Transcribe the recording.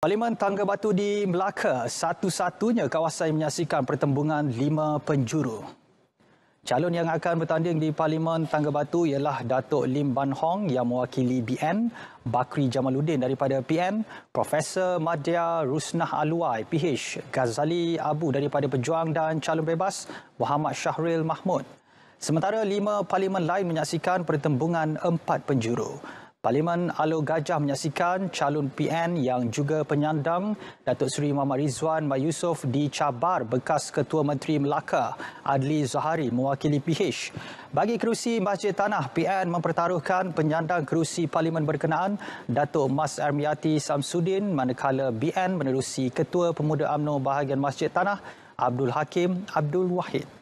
Parlimen Tangga Batu di Melaka satu-satunya kawasan yang menyaksikan pertembungan lima penjuru. Calon yang akan bertanding di Parlimen Tangga Batu ialah Datuk Lim Ban Hong yang mewakili BN, Bakri Jamaluddin daripada PN, Profesor Madya Rusnah Aluai, PH, Ghazali Abu daripada Pejuang dan calon bebas Muhammad Syahril Mahmud. Sementara lima parlimen lain menyaksikan pertembungan empat penjuru. Parlimen Alu Gajah menyaksikan calon PN yang juga penyandang Datuk Seri Muhammad Rizwan Mayusof dicabar bekas Ketua Menteri Melaka Adli Zahari mewakili PH. Bagi kerusi Masjid Tanah, PN mempertaruhkan penyandang kerusi Parlimen berkenaan Datuk Mas Armiati Samsudin manakala BN menerusi Ketua Pemuda UMNO Bahagian Masjid Tanah Abdul Hakim Abdul Wahid.